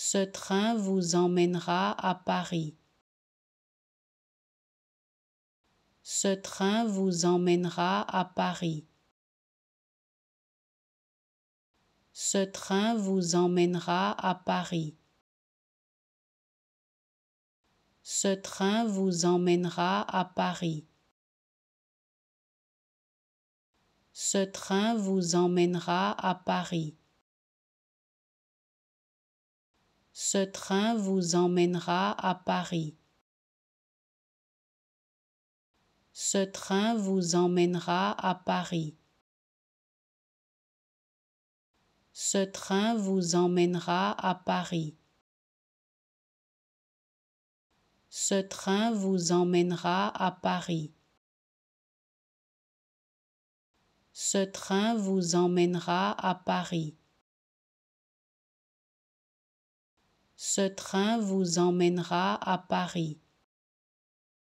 Ce train vous emmènera à Paris. Ce train vous emmènera à Paris. Ce train vous emmènera à Paris. Ce train vous emmènera à Paris. Ce train vous emmènera à Paris. Ce train vous emmènera à Paris. Ce train vous emmènera à Paris. Ce train vous emmènera à Paris. Ce train vous emmènera à Paris. Ce train vous emmènera à Paris. Ce train vous emmènera à Paris.